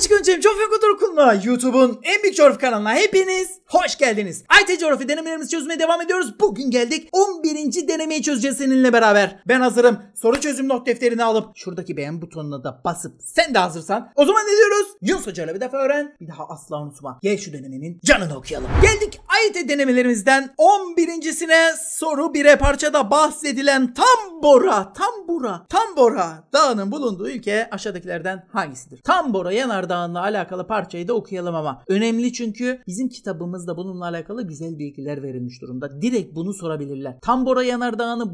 Barış'ı göndereceğim. the kontrolü Unutma YouTube'un en büyük coğrafi kanalına hepiniz hoş geldiniz. IT coğrafi denemelerimizi çözmeye devam ediyoruz. Bugün geldik 11. denemeyi çözeceğiz seninle beraber. Ben hazırım. Soru çözüm not defterini alıp şuradaki beğen butonuna da basıp sen de hazırsan. O zaman ne diyoruz? Yunus Hoca'yla bir defa öğren. Bir daha asla unutma. Gel şu denemenin canını okuyalım. Geldik IT denemelerimizden 11.sine soru 1'e parçada bahsedilen Tambora, Tambora, Tambora dağının bulunduğu ülke aşağıdakilerden hangisidir? Tambora yanardağınla alakalı parçayı de okuyalım ama. Önemli çünkü bizim kitabımızda bununla alakalı güzel bilgiler verilmiş durumda. Direkt bunu sorabilirler. Tam Bora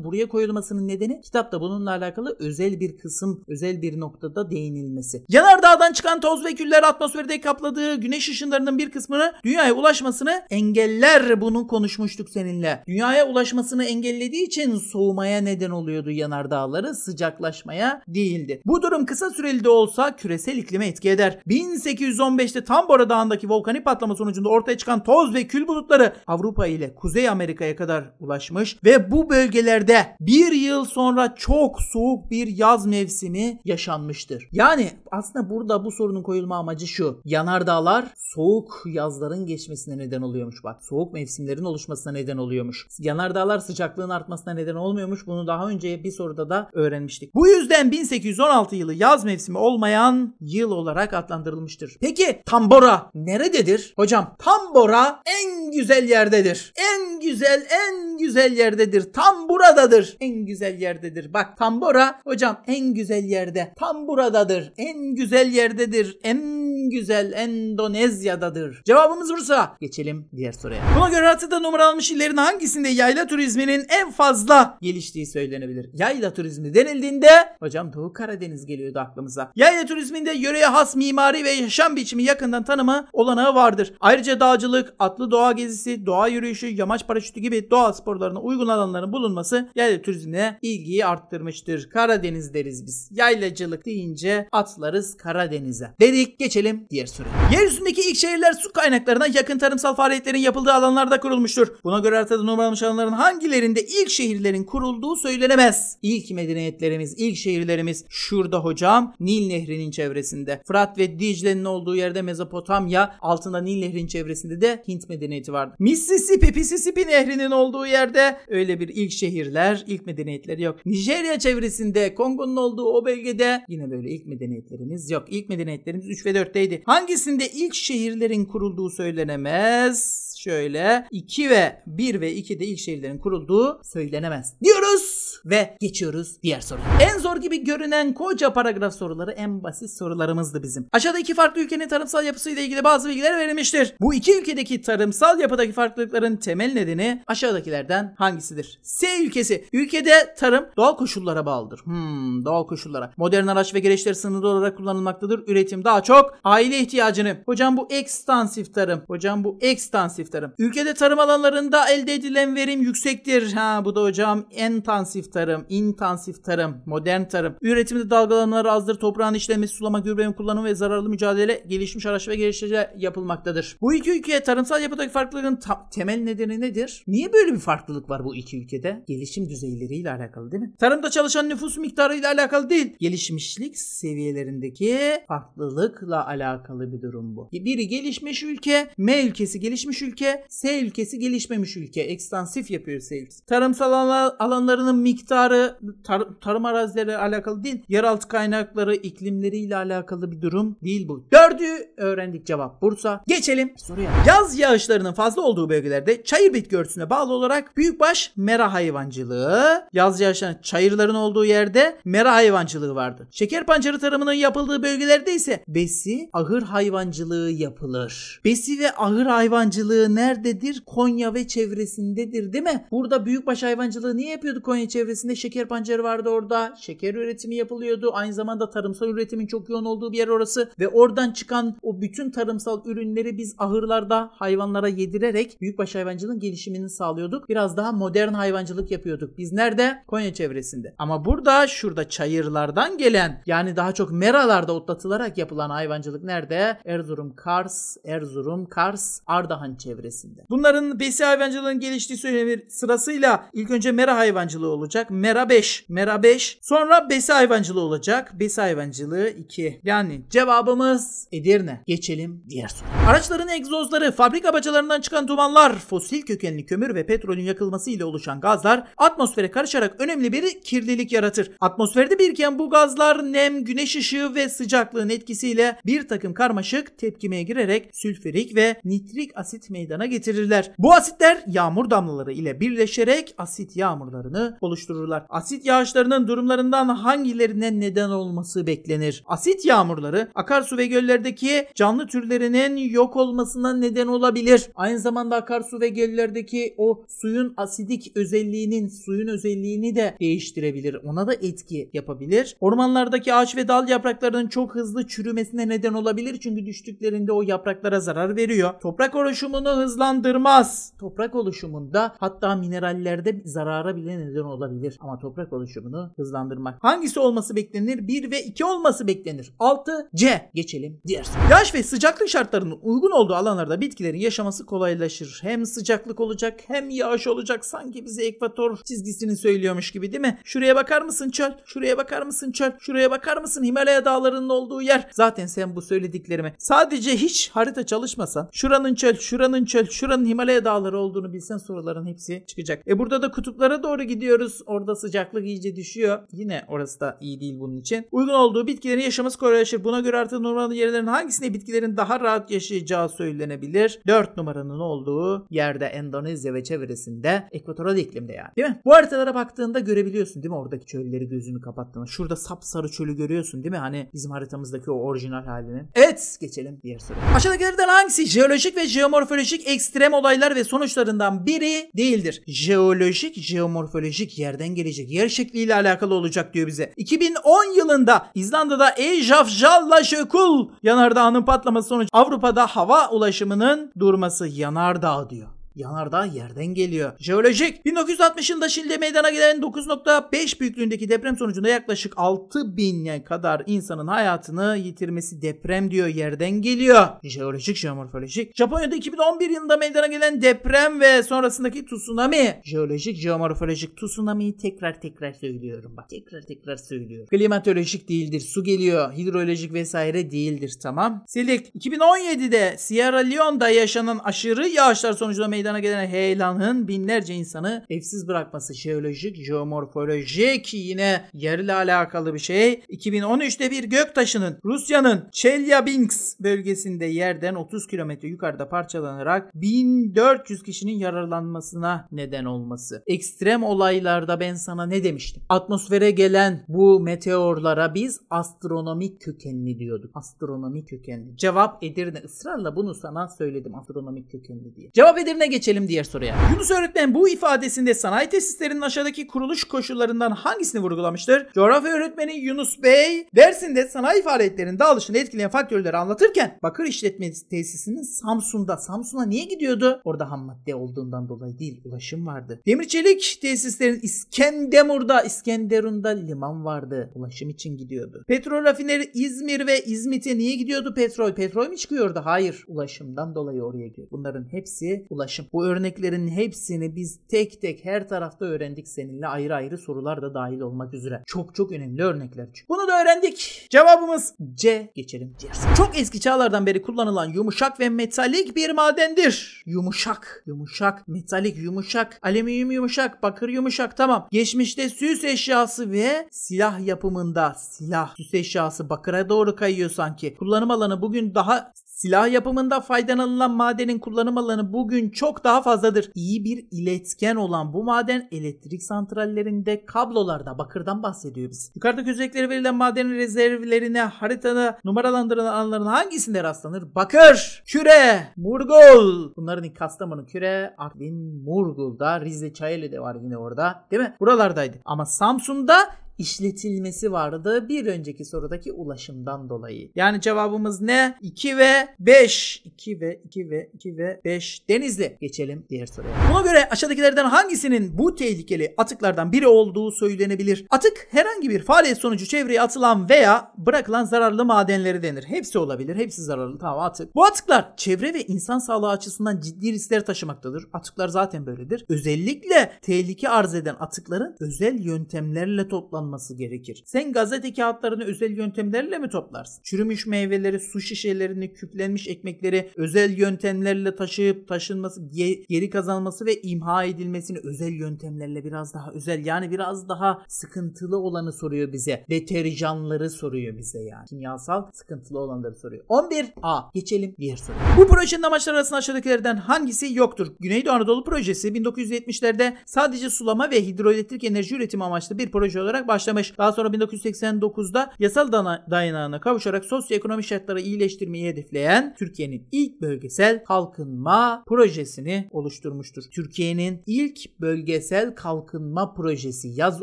buraya koyulmasının nedeni kitapta bununla alakalı özel bir kısım, özel bir noktada değinilmesi. Yanardağ'dan çıkan toz ve küller atmosferde kapladığı güneş ışınlarının bir kısmını dünyaya ulaşmasını engeller. Bunu konuşmuştuk seninle. Dünyaya ulaşmasını engellediği için soğumaya neden oluyordu yanardağları sıcaklaşmaya değildi. Bu durum kısa süreli de olsa küresel iklime etki eder. 1815'te Tam Tambora Dağı'ndaki volkanik patlama sonucunda ortaya çıkan toz ve kül bulutları Avrupa ile Kuzey Amerika'ya kadar ulaşmış ve bu bölgelerde bir yıl sonra çok soğuk bir yaz mevsimi yaşanmıştır. Yani aslında burada bu sorunun koyulma amacı şu. Yanardağlar soğuk yazların geçmesine neden oluyormuş. Bak soğuk mevsimlerin oluşmasına neden oluyormuş. Yanardağlar sıcaklığın artmasına neden olmuyormuş. Bunu daha önce bir soruda da öğrenmiştik. Bu yüzden 1816 yılı yaz mevsimi olmayan yıl olarak adlandırılmıştır. Peki Tambora nerededir? Hocam Tambora en güzel yerdedir. En güzel en güzel yerdedir. Tam buradadır. En güzel yerdedir. Bak Tambora hocam en güzel yerde. Tam buradadır. En güzel yerdedir. En güzel Endonezya'dadır. Cevabımız Bursa. Geçelim diğer soruya. Buna göre haritada numara almış illerin hangisinde yayla turizminin en fazla geliştiği söylenebilir? Yayla turizmi denildiğinde hocam Doğu Karadeniz geliyordu aklımıza. Yayla turizminde yöreye has mimari ve yaşam biçimi ya yakından tanıma olanağı vardır. Ayrıca dağcılık, atlı doğa gezisi, doğa yürüyüşü, yamaç paraşütü gibi doğa sporlarına uygun alanların bulunması yayla turizmine ilgiyi arttırmıştır. Karadeniz deriz biz. Yaylacılık deyince atlarız Karadeniz'e. Dedik geçelim diğer soruya. Yeryüzündeki ilk şehirler su kaynaklarına yakın tarımsal faaliyetlerin yapıldığı alanlarda kurulmuştur. Buna göre haritada numaralanmış alanların hangilerinde ilk şehirlerin kurulduğu söylenemez. İlk medeniyetlerimiz, ilk şehirlerimiz şurada hocam Nil Nehri'nin çevresinde. Fırat ve Dicle'nin olduğu yerde Mezopotamya, altında Nil Nehri'nin çevresinde de Hint medeniyeti vardı. Mississippi, Mississippi Nehri'nin olduğu yerde öyle bir ilk şehirler, ilk medeniyetleri yok. Nijerya çevresinde, Kongo'nun olduğu o bölgede yine böyle ilk medeniyetlerimiz yok. İlk medeniyetlerimiz 3 ve 4'teydi. Hangisinde ilk şehirlerin kurulduğu söylenemez? Şöyle 2 ve 1 ve de ilk şehirlerin kurulduğu söylenemez diyoruz ve geçiyoruz diğer soruya. En zor gibi görünen koca paragraf soruları en basit sorularımızdı bizim. Aşağıda iki farklı ülkenin tarımsal yapısıyla ilgili bazı bilgiler verilmiştir. Bu iki ülkedeki tarımsal yapıdaki farklılıkların temel nedeni aşağıdakilerden hangisidir? S ülkesi. Ülkede tarım doğal koşullara bağlıdır. Hmm, doğal koşullara. Modern araç ve gereçler sınırlı olarak kullanılmaktadır. Üretim daha çok aile ihtiyacını. Hocam bu ekstansif tarım. Hocam bu ekstansif tarım. Ülkede tarım alanlarında elde edilen verim yüksektir. Ha bu da hocam intensif tarım, intensif tarım, modern tarım. Üretimde dalgalanmalar azdır. Toprağın işlemesi, sulama, gübre kullanımı ve zararlı mücadele gelişmiş araç ve geliştiriciler yapılmaktadır. Bu iki ülkeye tarımsal yapıdaki farklılığın temel nedeni nedir? Niye böyle bir farklılık var bu iki ülkede? Gelişim düzeyleriyle alakalı değil mi? Tarımda çalışan nüfus miktarıyla alakalı değil. Gelişmişlik seviyelerindeki farklılıkla alakalı bir durum bu. Biri gelişmiş ülke, M ülkesi gelişmiş ülke, ülke. S ülkesi gelişmemiş ülke. Ekstansif yapıyor S ülkesi. Tarımsal alanlarının miktarı tar- tarım arazileriyle alakalı değil. Yeraltı kaynakları iklimleriyle alakalı bir durum değil bu. Dördü öğrendik cevap Bursa. Geçelim soruya. Yaz yağışlarının fazla olduğu bölgelerde çayır bitki örtüsüne bağlı olarak büyükbaş mera hayvancılığı, yaz yağışlarının çayırların olduğu yerde mera hayvancılığı vardı. Şeker pancarı tarımının yapıldığı bölgelerde ise besi ahır hayvancılığı yapılır. Besi ve ahır hayvancılığı nerededir? Konya ve çevresindedir değil mi? Burada büyükbaş hayvancılığı niye yapıyordu Konya çevresinde? Şeker pancarı vardı orada. Şeker üretimi yapılıyordu. Aynı zamanda tarımsal üretimin çok yoğun olduğu bir yer orası. Ve oradan çıkan o bütün tarımsal ürünleri biz ahırlarda hayvanlara yedirerek büyükbaş hayvancılığın gelişimini sağlıyorduk. Biraz daha modern hayvancılık yapıyorduk. Biz nerede? Konya çevresinde. Ama burada şurada çayırlardan gelen yani daha çok meralarda otlatılarak yapılan hayvancılık nerede? Erzurum, Kars, Erzurum, Kars, Ardahan çevresi çevresinde. Bunların besi hayvancılığının geliştiği söylenir. Sırasıyla ilk önce mera hayvancılığı olacak. Mera 5. Mera 5. Sonra besi hayvancılığı olacak. Besi hayvancılığı 2. Yani cevabımız Edirne. Geçelim diğer soru Araçların egzozları, fabrika bacalarından çıkan dumanlar, fosil kökenli kömür ve petrolün yakılması ile oluşan gazlar atmosfere karışarak önemli bir kirlilik yaratır. Atmosferde biriken bu gazlar nem, güneş ışığı ve sıcaklığın etkisiyle bir takım karmaşık tepkimeye girerek sülfürik ve nitrik asit meyvesi meydana getirirler. Bu asitler yağmur damlaları ile birleşerek asit yağmurlarını oluştururlar. Asit yağışlarının durumlarından hangilerine neden olması beklenir? Asit yağmurları akarsu ve göllerdeki canlı türlerinin yok olmasına neden olabilir. Aynı zamanda akarsu ve göllerdeki o suyun asidik özelliğinin, suyun özelliğini de değiştirebilir. Ona da etki yapabilir. Ormanlardaki ağaç ve dal yapraklarının çok hızlı çürümesine neden olabilir. Çünkü düştüklerinde o yapraklara zarar veriyor. Toprak oluşumunu oluşumunu hızlandırmaz. Toprak oluşumunda hatta minerallerde zarara bile neden olabilir. Ama toprak oluşumunu hızlandırmak. Hangisi olması beklenir? 1 ve 2 olması beklenir. 6 C. Geçelim diğer. Yaş ve sıcaklık şartlarının uygun olduğu alanlarda bitkilerin yaşaması kolaylaşır. Hem sıcaklık olacak hem yağış olacak. Sanki bize ekvator çizgisini söylüyormuş gibi değil mi? Şuraya bakar mısın çöl? Şuraya bakar mısın çöl? Şuraya bakar mısın Himalaya dağlarının olduğu yer? Zaten sen bu söylediklerimi sadece hiç harita çalışmasan şuranın çöl, şuranın şuranın çöl, şuranın Himalaya dağları olduğunu bilsen soruların hepsi çıkacak. E burada da kutuplara doğru gidiyoruz. Orada sıcaklık iyice düşüyor. Yine orası da iyi değil bunun için. Uygun olduğu bitkilerin yaşaması kolaylaşır. Buna göre artık normal yerlerin hangisinde bitkilerin daha rahat yaşayacağı söylenebilir. 4 numaranın olduğu yerde Endonezya ve çevresinde ekvatoral iklimde yani. Değil mi? Bu haritalara baktığında görebiliyorsun değil mi? Oradaki çölleri gözünü kapattığında. Şurada sapsarı çölü görüyorsun değil mi? Hani bizim haritamızdaki o orijinal halini. Evet geçelim diğer soruya. Aşağıdakilerden hangisi jeolojik ve jeomorfolojik jeolojik ekstrem olaylar ve sonuçlarından biri değildir. Jeolojik, jeomorfolojik yerden gelecek yer şekliyle alakalı olacak diyor bize. 2010 yılında İzlanda'da Eyjafjallajökull yanardağının patlaması sonucu Avrupa'da hava ulaşımının durması yanardağ diyor. Yanardağ yerden geliyor. Jeolojik 1960'ın Daşil'de meydana gelen 9.5 büyüklüğündeki deprem sonucunda yaklaşık 6000'e kadar insanın hayatını yitirmesi deprem diyor yerden geliyor. Jeolojik, jeomorfolojik. Japonya'da 2011 yılında meydana gelen deprem ve sonrasındaki tsunami. Jeolojik, jeomorfolojik tsunami'yi tekrar tekrar söylüyorum bak. Tekrar tekrar söylüyorum. Klimatolojik değildir. Su geliyor. Hidrolojik vesaire değildir tamam. Silik 2017'de Sierra Leone'da yaşanan aşırı yağışlar sonucunda meydana meydana gelen heyelanın binlerce insanı evsiz bırakması jeolojik, jeomorfolojik yine yerle alakalı bir şey. 2013'te bir gök taşının Rusya'nın Chelyabinsk bölgesinde yerden 30 kilometre yukarıda parçalanarak 1400 kişinin yararlanmasına neden olması. Ekstrem olaylarda ben sana ne demiştim? Atmosfere gelen bu meteorlara biz astronomik kökenli diyorduk. Astronomik kökenli. Cevap Edirne ısrarla bunu sana söyledim astronomik kökenli diye. Cevap Edirne geçelim diğer soruya. Yunus öğretmen bu ifadesinde sanayi tesislerinin aşağıdaki kuruluş koşullarından hangisini vurgulamıştır? Coğrafya öğretmeni Yunus Bey dersinde sanayi faaliyetlerinin dağılışını etkileyen faktörleri anlatırken bakır işletme tesisinin Samsun'da Samsun'a niye gidiyordu? Orada ham madde olduğundan dolayı değil ulaşım vardı. Demir çelik tesislerin İskenderun'da İskenderun'da liman vardı. Ulaşım için gidiyordu. Petrol rafineri İzmir ve İzmit'e niye gidiyordu petrol? Petrol mi çıkıyordu? Hayır. Ulaşımdan dolayı oraya gidiyor. Bunların hepsi ulaşım kardeşim. Bu örneklerin hepsini biz tek tek her tarafta öğrendik seninle ayrı ayrı sorular da dahil olmak üzere. Çok çok önemli örnekler çünkü. Bunu da öğrendik. Cevabımız C. Geçelim diğer Çok eski çağlardan beri kullanılan yumuşak ve metalik bir madendir. Yumuşak, yumuşak, metalik, yumuşak, alüminyum yumuşak, bakır yumuşak tamam. Geçmişte süs eşyası ve silah yapımında silah, süs eşyası bakıra doğru kayıyor sanki. Kullanım alanı bugün daha Silah yapımında faydalanılan madenin kullanım alanı bugün çok daha fazladır. İyi bir iletken olan bu maden elektrik santrallerinde, kablolarda, bakırdan bahsediyor biz. Yukarıdaki özellikleri verilen madenin rezervlerine haritada numaralandırılan alanların hangisinde rastlanır? Bakır, küre, murgul. Bunların ilk Kastamonu, küre, Artvin, Murgul'da, Rize, Çayeli de var yine orada değil mi? Buralardaydı. Ama Samsun'da işletilmesi vardı bir önceki sorudaki ulaşımdan dolayı. Yani cevabımız ne? 2 ve 5. 2 ve 2 ve 2 ve 5 Denizli. Geçelim diğer soruya. Buna göre aşağıdakilerden hangisinin bu tehlikeli atıklardan biri olduğu söylenebilir? Atık herhangi bir faaliyet sonucu çevreye atılan veya bırakılan zararlı madenleri denir. Hepsi olabilir. Hepsi zararlı. Tamam atık. Bu atıklar çevre ve insan sağlığı açısından ciddi riskler taşımaktadır. Atıklar zaten böyledir. Özellikle tehlike arz eden atıkların özel yöntemlerle toplanmaktadır toplanması gerekir. Sen gazete kağıtlarını özel yöntemlerle mi toplarsın? Çürümüş meyveleri, su şişelerini, küplenmiş ekmekleri özel yöntemlerle taşıyıp taşınması, geri kazanması ve imha edilmesini özel yöntemlerle biraz daha özel yani biraz daha sıkıntılı olanı soruyor bize. Deterjanları soruyor bize yani. Kimyasal sıkıntılı olanları soruyor. 11A. Geçelim diğer soru. Bu projenin amaçları arasında aşağıdakilerden hangisi yoktur? Güneydoğu Anadolu projesi 1970'lerde sadece sulama ve hidroelektrik enerji üretimi amaçlı bir proje olarak başlamış. Daha sonra 1989'da yasal dayanağına kavuşarak sosyoekonomik şartları iyileştirmeyi hedefleyen Türkiye'nin ilk bölgesel kalkınma projesini oluşturmuştur. Türkiye'nin ilk bölgesel kalkınma projesi yaz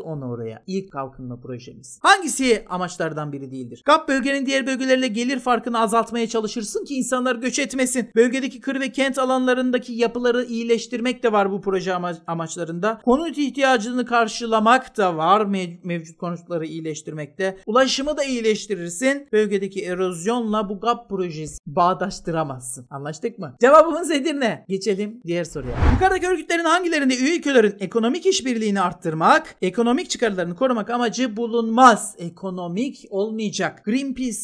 onu oraya. İlk kalkınma projemiz. Hangisi amaçlardan biri değildir? GAP bölgenin diğer bölgelerle gelir farkını azaltmaya çalışırsın ki insanlar göç etmesin. Bölgedeki kır ve kent alanlarındaki yapıları iyileştirmek de var bu proje amaçlarında. Konut ihtiyacını karşılamak da var mev mevcut konutları iyileştirmekte. Ulaşımı da iyileştirirsin. Bölgedeki erozyonla bu GAP projesi bağdaştıramazsın. Anlaştık mı? Cevabımız Edirne. Geçelim diğer soruya. Yukarıdaki örgütlerin hangilerinde üye ülkelerin ekonomik işbirliğini arttırmak, ekonomik çıkarlarını korumak amacı bulunmaz. Ekonomik olmayacak. Greenpeace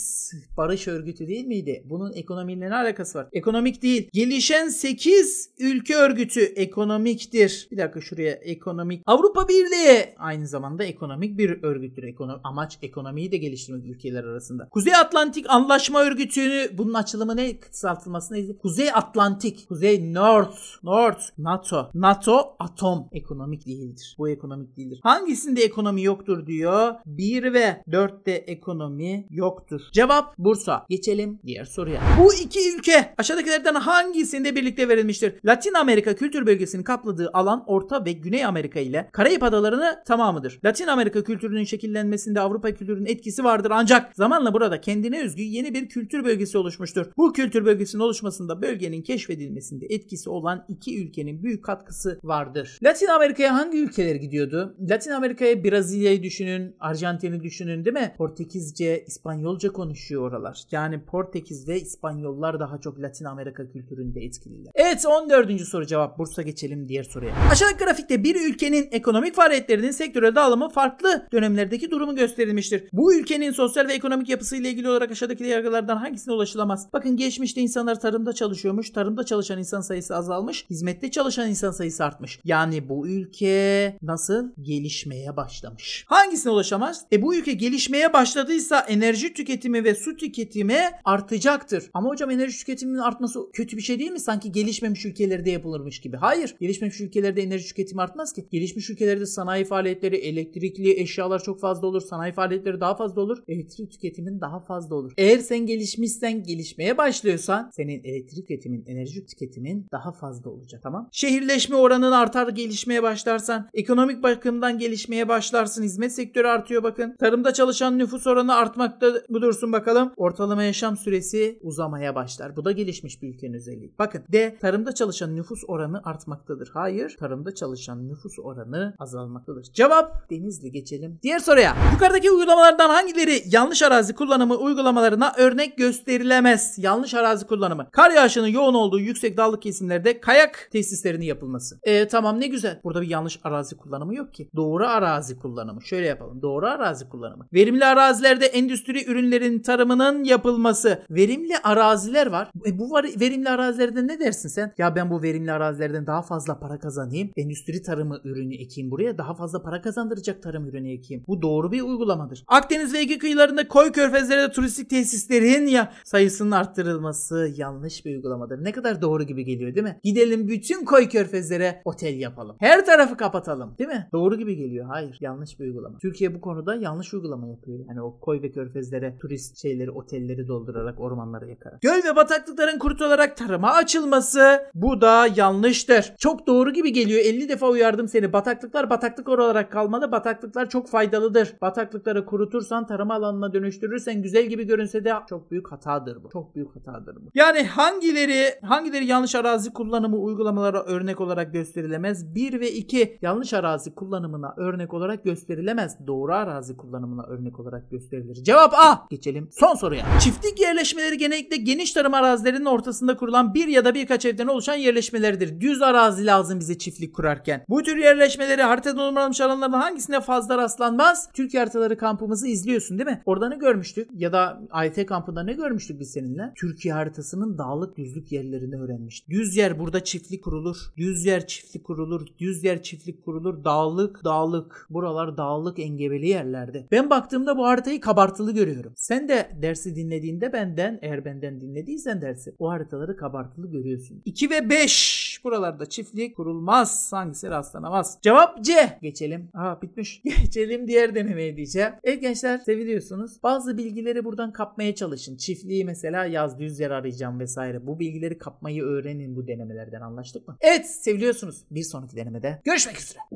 barış örgütü değil miydi? Bunun ekonomiyle ne alakası var? Ekonomik değil. Gelişen 8 ülke örgütü ekonomiktir. Bir dakika şuraya ekonomik. Avrupa Birliği aynı zamanda ekonomik bir bir örgüttür. Ekono amaç ekonomiyi de geliştirmek ülkeler arasında. Kuzey Atlantik Anlaşma Örgütü'nü bunun açılımı ne kısaltılması neydi Kuzey Atlantik, Kuzey North, North, NATO. NATO atom ekonomik değildir. Bu ekonomik değildir. Hangisinde ekonomi yoktur diyor. 1 ve 4'te ekonomi yoktur. Cevap Bursa. Geçelim diğer soruya. Bu iki ülke aşağıdakilerden hangisinde birlikte verilmiştir? Latin Amerika kültür bölgesini kapladığı alan Orta ve Güney Amerika ile Karayip Adalarını tamamıdır. Latin Amerika kültür kültürünün şekillenmesinde Avrupa kültürünün etkisi vardır ancak zamanla burada kendine özgü yeni bir kültür bölgesi oluşmuştur. Bu kültür bölgesinin oluşmasında bölgenin keşfedilmesinde etkisi olan iki ülkenin büyük katkısı vardır. Latin Amerika'ya hangi ülkeler gidiyordu? Latin Amerika'ya Brezilya'yı düşünün, Arjantin'i düşünün değil mi? Portekizce, İspanyolca konuşuyor oralar. Yani Portekiz'de İspanyollar daha çok Latin Amerika kültüründe etkililer. Evet 14. soru cevap. Bursa geçelim diğer soruya. Aşağıdaki grafikte bir ülkenin ekonomik faaliyetlerinin sektöre dağılımı farklı dönemlerdeki durumu gösterilmiştir. Bu ülkenin sosyal ve ekonomik yapısıyla ilgili olarak aşağıdaki yargılardan hangisine ulaşılamaz? Bakın geçmişte insanlar tarımda çalışıyormuş. Tarımda çalışan insan sayısı azalmış. Hizmette çalışan insan sayısı artmış. Yani bu ülke nasıl gelişmeye başlamış? Hangisine ulaşamaz? E bu ülke gelişmeye başladıysa enerji tüketimi ve su tüketimi artacaktır. Ama hocam enerji tüketiminin artması kötü bir şey değil mi? Sanki gelişmemiş ülkelerde yapılırmış gibi. Hayır. Gelişmemiş ülkelerde enerji tüketimi artmaz ki. Gelişmiş ülkelerde sanayi faaliyetleri, elektrikli eşya eşyalar çok fazla olur. Sanayi faaliyetleri daha fazla olur. Elektrik tüketimin daha fazla olur. Eğer sen gelişmişsen gelişmeye başlıyorsan senin elektrik tüketimin, enerji tüketimin daha fazla olacak. Tamam. Şehirleşme oranın artar gelişmeye başlarsan. Ekonomik bakımdan gelişmeye başlarsın. Hizmet sektörü artıyor bakın. Tarımda çalışan nüfus oranı artmakta mı dursun bakalım. Ortalama yaşam süresi uzamaya başlar. Bu da gelişmiş bir ülkenin özelliği. Bakın D. Tarımda çalışan nüfus oranı artmaktadır. Hayır. Tarımda çalışan nüfus oranı azalmaktadır. Cevap Denizli geçeri geçelim. Diğer soruya. Yukarıdaki uygulamalardan hangileri yanlış arazi kullanımı uygulamalarına örnek gösterilemez? Yanlış arazi kullanımı. Kar yağışının yoğun olduğu yüksek dağlık kesimlerde kayak tesislerinin yapılması. E tamam ne güzel. Burada bir yanlış arazi kullanımı yok ki. Doğru arazi kullanımı. Şöyle yapalım. Doğru arazi kullanımı. Verimli arazilerde endüstri ürünlerin tarımının yapılması. Verimli araziler var. E, bu var, verimli arazilerde ne dersin sen? Ya ben bu verimli arazilerden daha fazla para kazanayım. Endüstri tarımı ürünü ekeyim buraya. Daha fazla para kazandıracak tarım ürünü cümleyi ekleyeyim. Bu doğru bir uygulamadır. Akdeniz ve Ege kıyılarında koy körfezlerinde turistik tesislerin ya sayısının arttırılması yanlış bir uygulamadır. Ne kadar doğru gibi geliyor değil mi? Gidelim bütün koy körfezlere otel yapalım. Her tarafı kapatalım değil mi? Doğru gibi geliyor. Hayır. Yanlış bir uygulama. Türkiye bu konuda yanlış uygulama yapıyor. Yani o koy ve körfezlere turist şeyleri otelleri doldurarak ormanları yakarak. Göl ve bataklıkların kurutularak tarıma açılması bu da yanlıştır. Çok doğru gibi geliyor. 50 defa uyardım seni. Bataklıklar bataklık olarak kalmalı. Bataklıklar çok çok faydalıdır. Bataklıkları kurutursan tarım alanına dönüştürürsen güzel gibi görünse de çok büyük hatadır bu. Çok büyük hatadır bu. Yani hangileri hangileri yanlış arazi kullanımı uygulamalara örnek olarak gösterilemez? 1 ve 2 yanlış arazi kullanımına örnek olarak gösterilemez. Doğru arazi kullanımına örnek olarak gösterilir. Cevap A. Geçelim son soruya. Çiftlik yerleşmeleri genellikle geniş tarım arazilerinin ortasında kurulan bir ya da birkaç evden oluşan yerleşmelerdir. Düz arazi lazım bize çiftlik kurarken. Bu tür yerleşmeleri haritada numaralanmış alanların hangisine fazla rastlanmaz. Türk haritaları kampımızı izliyorsun değil mi? Orada ne görmüştük? Ya da AYT kampında ne görmüştük biz seninle? Türkiye haritasının dağlık düzlük yerlerini öğrenmiştik. Düz yer burada çiftlik kurulur. Düz yer çiftlik kurulur. Düz yer çiftlik kurulur. Dağlık, dağlık. Buralar dağlık engebeli yerlerde. Ben baktığımda bu haritayı kabartılı görüyorum. Sen de dersi dinlediğinde benden, eğer benden dinlediysen dersi, o haritaları kabartılı görüyorsun. 2 ve 5 buralarda çiftlik kurulmaz. Hangisi rastlanamaz? Cevap C. Geçelim. Aha bitmiş. Geç geçelim diğer denemeye diyeceğim. Evet gençler seviliyorsunuz. Bazı bilgileri buradan kapmaya çalışın. Çiftliği mesela yaz düz yer arayacağım vesaire. Bu bilgileri kapmayı öğrenin bu denemelerden anlaştık mı? Evet seviliyorsunuz. Bir sonraki denemede görüşmek üzere.